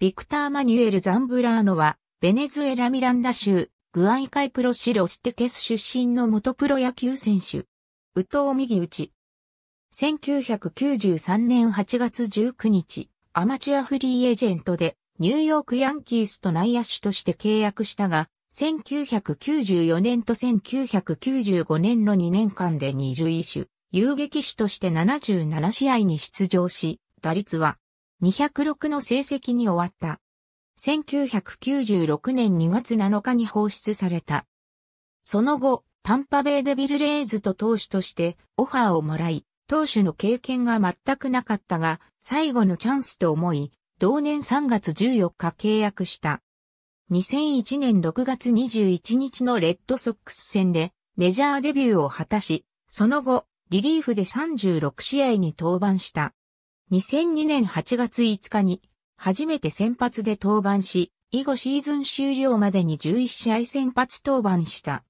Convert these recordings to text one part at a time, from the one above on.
ビクター・マニュエル・ザンブラーノは、ベネズエラ・ミランダ州、グアイカイプロシロステケス出身の元プロ野球選手。ウミギ右チ。1993年8月19日、アマチュアフリーエージェントで、ニューヨークヤンキースと内野手として契約したが、1994年と1995年の2年間で二塁手、遊撃手として77試合に出場し、打率は206の成績に終わった。1996年2月7日に放出された。その後、タンパベイデビルレイズと投手としてオファーをもらい、投手の経験が全くなかったが、最後のチャンスと思い、同年3月14日契約した。2001年6月21日のレッドソックス戦でメジャーデビューを果たし、その後、リリーフで36試合に登板した。2002年8月5日に初めて先発で登板し、以後シーズン終了までに11試合先発登板した。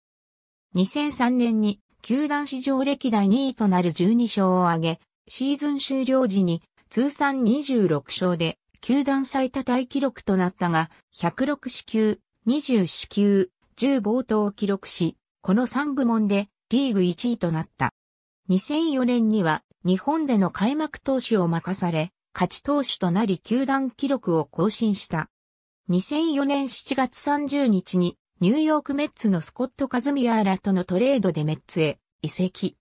2003年に球団史上歴代2位となる12勝を挙げ、シーズン終了時に通算26勝で球団最多大記録となったが、106死球、20死球、10冒頭を記録し、この3部門でリーグ1位となった。2004年には日本での開幕投手を任され、勝ち投手となり球団記録を更新した。2004年7月30日にニューヨークメッツのスコット・カズミアーらとのトレードでメッツへ移籍。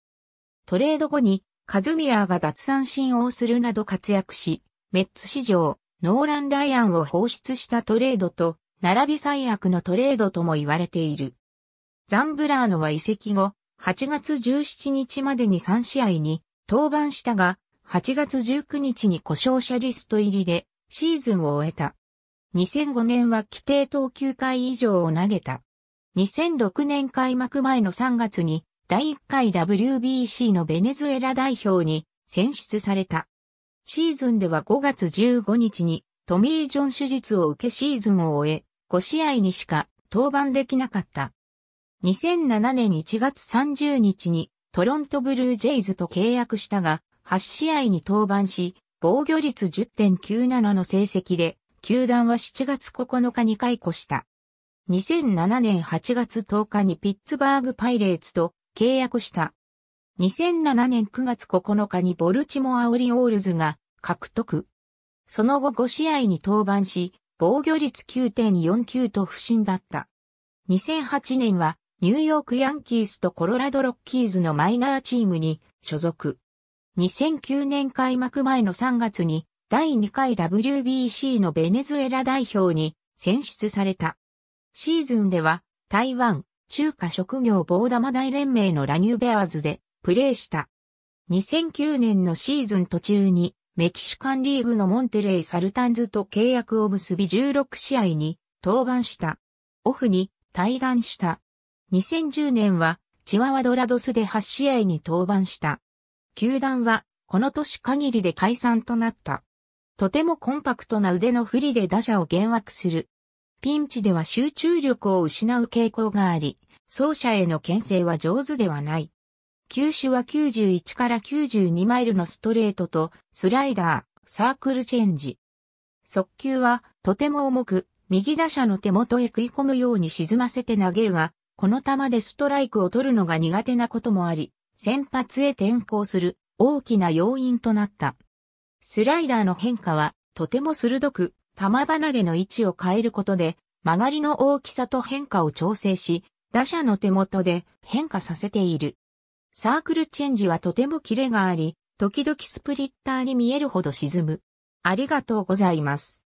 トレード後にカズミアーが奪三振をするなど活躍し、メッツ史上ノーラン・ライアンを放出したトレードと並び最悪のトレードとも言われている。ザンブラーノは移籍後、8月17日までに3試合に登板したが、8月19日に故障者リスト入りでシーズンを終えた。2005年は規定投球回以上を投げた。2006年開幕前の3月に第1回 WBC のベネズエラ代表に選出された。シーズンでは5月15日にトミー・ジョン手術を受けシーズンを終え、5試合にしか登板できなかった。2007年1月30日にトロントブルージェイズと契約したが、8試合に登板し、防御率10.97の成績で、球団は7月9日に解雇した。2007年8月10日にピッツバーグパイレーツと契約した。2007年9月9日にボルチモアオリオールズが獲得。その後5試合に登板し、防御率9.49と不振だった。2008年はニューヨークヤンキースとコロラドロッキーズのマイナーチームに所属。2009年開幕前の3月に第2回 WBC のベネズエラ代表に選出された。シーズンでは台湾中華職業棒玉大連盟のラニューベアーズでプレーした。2009年のシーズン途中にメキシカンリーグのモンテレイ・サルタンズと契約を結び16試合に登板した。オフに対談した2010年はチワワドラドスで8試合に登板した。球団はこの年限りで解散となった。とてもコンパクトな腕の振りで打者を幻惑する。ピンチでは集中力を失う傾向があり、走者への牽制は上手ではない。球種は91から92マイルのストレートとスライダー、サークルチェンジ。速球はとても重く、右打者の手元へ食い込むように沈ませて投げるが、この球でストライクを取るのが苦手なこともあり、先発へ転向する大きな要因となった。スライダーの変化はとても鋭く、球離れの位置を変えることで曲がりの大きさと変化を調整し、打者の手元で変化させている。サークルチェンジはとてもキレがあり、時々スプリッターに見えるほど沈む。ありがとうございます。